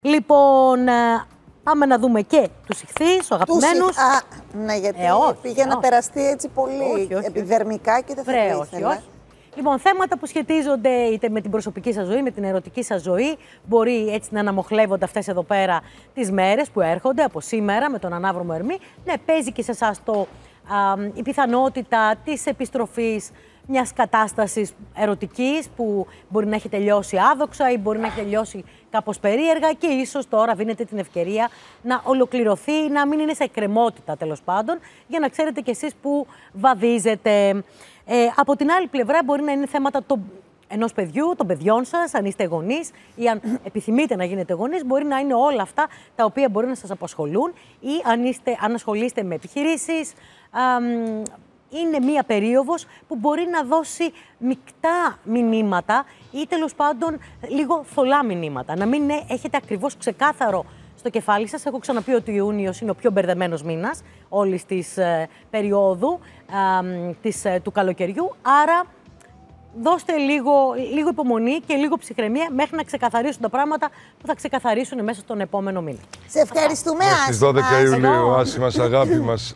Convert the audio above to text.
Λοιπόν, ε, πάμε να δούμε και τους ηχθείς, τους αγαπημένους. Α, ναι, γιατί ε, πήγε να περαστεί έτσι πολύ επιδερμικά και δεν θα το Λοιπόν, θέματα που σχετίζονται είτε με την προσωπική σας ζωή, με την ερωτική σας ζωή, μπορεί έτσι να αναμοχλεύονται αυτές εδώ πέρα τις μέρες που έρχονται από σήμερα με τον ανάβρομο Ερμή. Ναι, παίζει και σε εσάς η πιθανότητα της επιστροφής μιας κατάστασης ερωτικής που μπορεί να έχει τελειώσει άδοξα ή μπορεί να έχει τελειώσει κάπως περίεργα και ίσως τώρα δίνετε την ευκαιρία να ολοκληρωθεί, να μην είναι σε εκκρεμότητα τέλος πάντων, για να ξέρετε κι εσείς που βαδίζετε. Ε, από την άλλη πλευρά, μπορεί να είναι θέματα το ενός παιδιού, των παιδιών σας, αν είστε γονείς ή αν επιθυμείτε να γίνετε γονείς, μπορεί να είναι όλα αυτά τα οποία μπορεί να σας απασχολούν ή αν, είστε, αν ασχολείστε με επιχειρήσεις, είναι μία περίοδος που μπορεί να δώσει μεικτά μηνύματα ή τέλος πάντων λίγο θολά μηνύματα. Να μην ναι, έχετε ακριβώς ξεκάθαρο στο κεφάλι σας. Έχω ξαναπεί ότι ο Ιούνιος είναι ο πιο μπερδεμένος μήνας όλης της ε, περίοδου της, ε, του καλοκαιριού. Άρα δώστε λίγο, λίγο υπομονή και λίγο ψυχραιμία μέχρι να ξεκαθαρίσουν τα πράγματα που θα ξεκαθαρίσουν μέσα στον επόμενο μήνα. Σε ευχαριστούμε, Άσυ. Στις 12 Ιουλίου, Άσυμα, αγάπη μας.